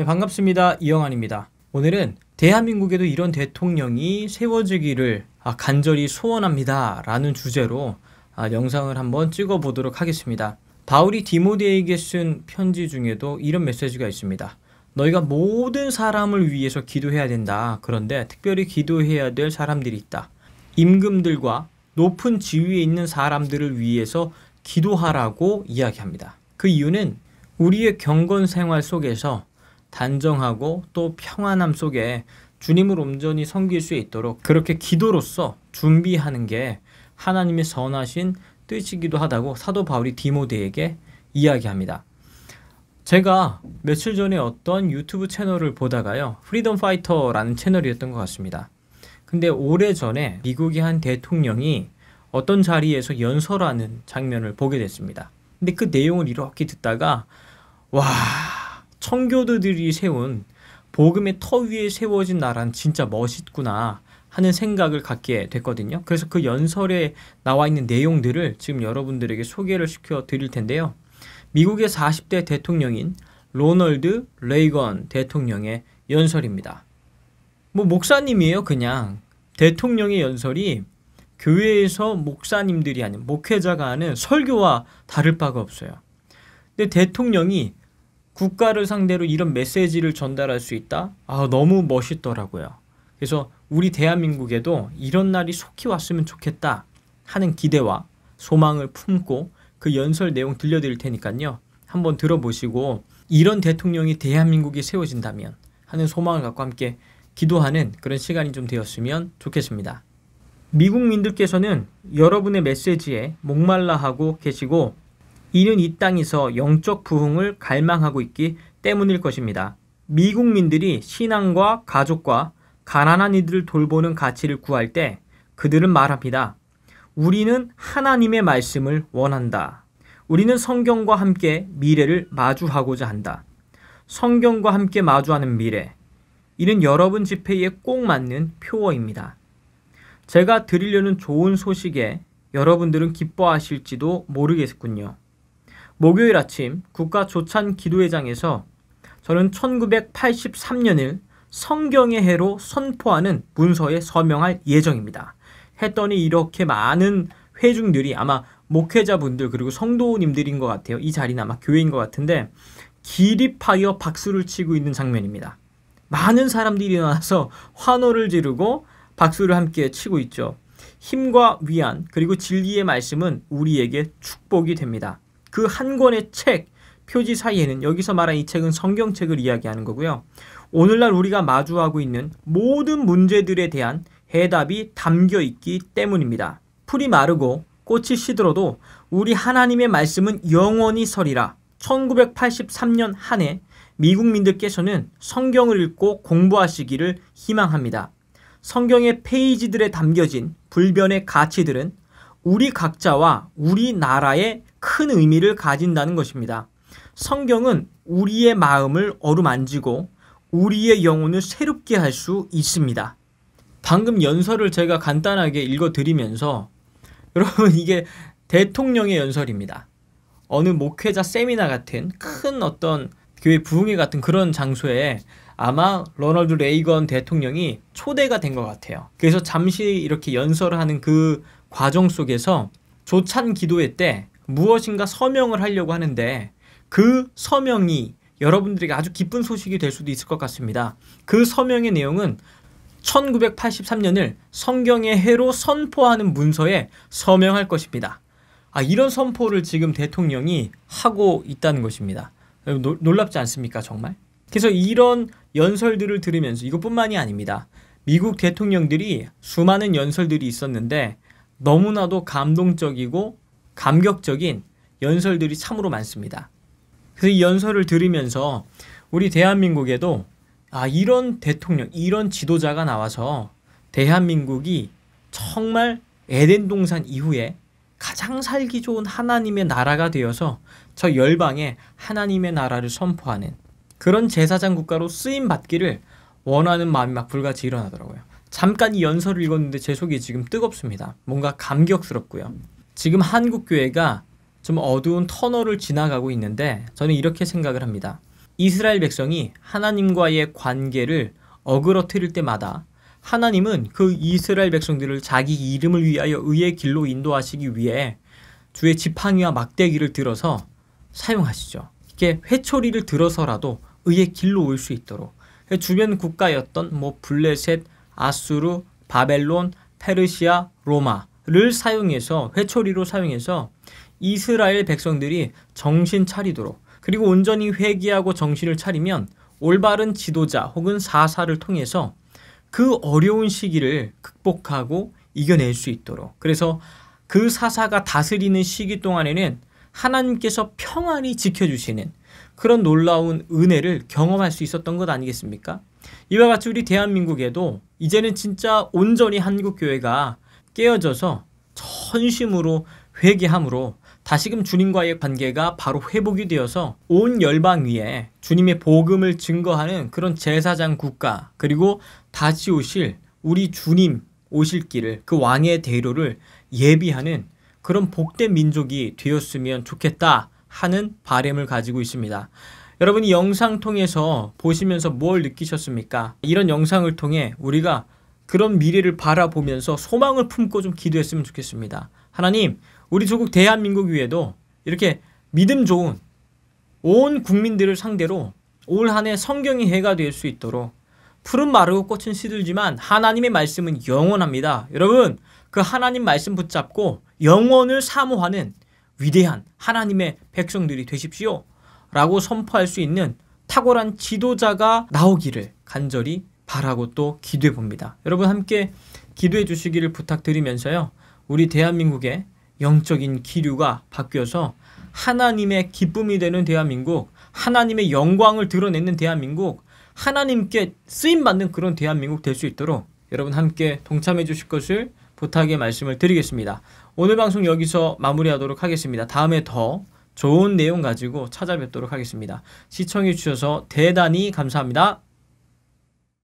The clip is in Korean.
네, 반갑습니다. 이영환입니다. 오늘은 대한민국에도 이런 대통령이 세워지기를 아, 간절히 소원합니다. 라는 주제로 아, 영상을 한번 찍어보도록 하겠습니다. 바울이 디모데에게 쓴 편지 중에도 이런 메시지가 있습니다. 너희가 모든 사람을 위해서 기도해야 된다. 그런데 특별히 기도해야 될 사람들이 있다. 임금들과 높은 지위에 있는 사람들을 위해서 기도하라고 이야기합니다. 그 이유는 우리의 경건 생활 속에서 단정하고 또 평안함 속에 주님을 온전히 섬길 수 있도록 그렇게 기도로서 준비하는 게 하나님의 선하신 뜻이기도 하다고 사도 바울이 디모데에게 이야기합니다. 제가 며칠 전에 어떤 유튜브 채널을 보다가요. 프리덤 파이터라는 채널이었던 것 같습니다. 근데 오래전에 미국의 한 대통령이 어떤 자리에서 연설하는 장면을 보게 됐습니다. 근데 그 내용을 이렇게 듣다가 와 청교도들이 세운 복음의 터 위에 세워진 나란 진짜 멋있구나 하는 생각을 갖게 됐거든요. 그래서 그 연설에 나와 있는 내용들을 지금 여러분들에게 소개를 시켜 드릴 텐데요. 미국의 40대 대통령인 로널드 레이건 대통령의 연설입니다. 뭐 목사님이에요, 그냥. 대통령의 연설이 교회에서 목사님들이 아닌 목회자가 하는 설교와 다를 바가 없어요. 근데 대통령이 국가를 상대로 이런 메시지를 전달할 수 있다? 아, 너무 멋있더라고요. 그래서 우리 대한민국에도 이런 날이 속히 왔으면 좋겠다 하는 기대와 소망을 품고 그 연설 내용 들려드릴 테니까요. 한번 들어보시고 이런 대통령이 대한민국이 세워진다면 하는 소망을 갖고 함께 기도하는 그런 시간이 좀 되었으면 좋겠습니다. 미국민들께서는 여러분의 메시지에 목말라 하고 계시고 이는 이 땅에서 영적 부흥을 갈망하고 있기 때문일 것입니다. 미국민들이 신앙과 가족과 가난한 이들을 돌보는 가치를 구할 때 그들은 말합니다. 우리는 하나님의 말씀을 원한다. 우리는 성경과 함께 미래를 마주하고자 한다. 성경과 함께 마주하는 미래. 이는 여러분 집회에 꼭 맞는 표어입니다. 제가 드리려는 좋은 소식에 여러분들은 기뻐하실지도 모르겠군요. 목요일 아침 국가 조찬 기도회장에서 저는 1983년을 성경의 해로 선포하는 문서에 서명할 예정입니다. 했더니 이렇게 많은 회중들이 아마 목회자분들 그리고 성도님들인 것 같아요. 이 자리는 아마 교회인 것 같은데 기립하여 박수를 치고 있는 장면입니다. 많은 사람들이 일어나서 환호를 지르고 박수를 함께 치고 있죠. 힘과 위안 그리고 진리의 말씀은 우리에게 축복이 됩니다. 그한 권의 책 표지 사이에는 여기서 말한 이 책은 성경책을 이야기하는 거고요. 오늘날 우리가 마주하고 있는 모든 문제들에 대한 해답이 담겨 있기 때문입니다. 풀이 마르고 꽃이 시들어도 우리 하나님의 말씀은 영원히 서리라. 1983년 한 해 미국민들께서는 성경을 읽고 공부하시기를 희망합니다. 성경의 페이지들에 담겨진 불변의 가치들은 우리 각자와 우리나라에 큰 의미를 가진다는 것입니다. 성경은 우리의 마음을 어루만지고 우리의 영혼을 새롭게 할 수 있습니다. 방금 연설을 제가 간단하게 읽어드리면서 여러분 이게 대통령의 연설입니다. 어느 목회자 세미나 같은 큰 어떤 교회 부흥회 같은 그런 장소에 아마 로널드 레이건 대통령이 초대가 된 것 같아요. 그래서 잠시 이렇게 연설을 하는 그 과정 속에서 조찬 기도회 때 무엇인가 서명을 하려고 하는데 그 서명이 여러분들에게 아주 기쁜 소식이 될 수도 있을 것 같습니다. 그 서명의 내용은 1983년을 성경의 해로 선포하는 문서에 서명할 것입니다. 아, 이런 선포를 지금 대통령이 하고 있다는 것입니다. 노, 놀랍지 않습니까, 정말? 그래서 이런 연설들을 들으면서 이것뿐만이 아닙니다. 미국 대통령들이 수많은 연설들이 있었는데 너무나도 감동적이고 감격적인 연설들이 참으로 많습니다. 그래서 이 연설을 들으면서 우리 대한민국에도 아, 이런 대통령, 이런 지도자가 나와서 대한민국이 정말 에덴 동산 이후에 가장 살기 좋은 하나님의 나라가 되어서 저 열방에 하나님의 나라를 선포하는 그런 제사장 국가로 쓰임 받기를 원하는 마음이 막 불같이 일어나더라고요. 잠깐 이 연설을 읽었는데 제 속이 지금 뜨겁습니다. 뭔가 감격스럽고요. 지금 한국 교회가 좀 어두운 터널을 지나가고 있는데 저는 이렇게 생각을 합니다. 이스라엘 백성이 하나님과의 관계를 어그러뜨릴 때마다 하나님은 그 이스라엘 백성들을 자기 이름을 위하여 의의 길로 인도하시기 위해 주의 지팡이와 막대기를 들어서 사용하시죠. 이게 렇 회초리를 들어서라도 의의 길로 올 수 있도록 주변 국가였던 뭐 블레셋, 아수르, 바벨론, 페르시아, 로마를 사용해서 회초리로 사용해서 이스라엘 백성들이 정신 차리도록 그리고 온전히 회귀하고 정신을 차리면 올바른 지도자 혹은 사사를 통해서 그 어려운 시기를 극복하고 이겨낼 수 있도록 그래서 그 사사가 다스리는 시기 동안에는 하나님께서 평안히 지켜주시는 그런 놀라운 은혜를 경험할 수 있었던 것 아니겠습니까? 이와 같이 우리 대한민국에도 이제는 진짜 온전히 한국 교회가 깨어져서 천심으로 회개함으로 다시금 주님과의 관계가 바로 회복이 되어서 온 열방 위에 주님의 복음을 증거하는 그런 제사장 국가 그리고 다시 오실 우리 주님 오실 길을 그 왕의 대로를 예비하는 그런 복된 민족이 되었으면 좋겠다 하는 바램을 가지고 있습니다. 여러분이 영상 통해서 보시면서 뭘 느끼셨습니까? 이런 영상을 통해 우리가 그런 미래를 바라보면서 소망을 품고 좀 기도했으면 좋겠습니다. 하나님, 우리 조국 대한민국 위에도 이렇게 믿음 좋은 온 국민들을 상대로 올한해 성경이 해가 될 수 있도록 푸른 마르고 꽃은 시들지만 하나님의 말씀은 영원합니다. 여러분, 그 하나님 말씀 붙잡고 영원을 사모하는 위대한 하나님의 백성들이 되십시오. 라고 선포할 수 있는 탁월한 지도자가 나오기를 간절히 바라고 또 기도해 봅니다. 여러분 함께 기도해 주시기를 부탁드리면서요. 우리 대한민국의 영적인 기류가 바뀌어서 하나님의 기쁨이 되는 대한민국, 하나님의 영광을 드러내는 대한민국, 하나님께 쓰임받는 그런 대한민국 될 수 있도록 여러분 함께 동참해 주실 것을 부탁의 말씀을 드리겠습니다. 오늘 방송 여기서 마무리하도록 하겠습니다. 다음에 더 좋은 내용 가지고 찾아뵙도록 하겠습니다. 시청해 주셔서 대단히 감사합니다.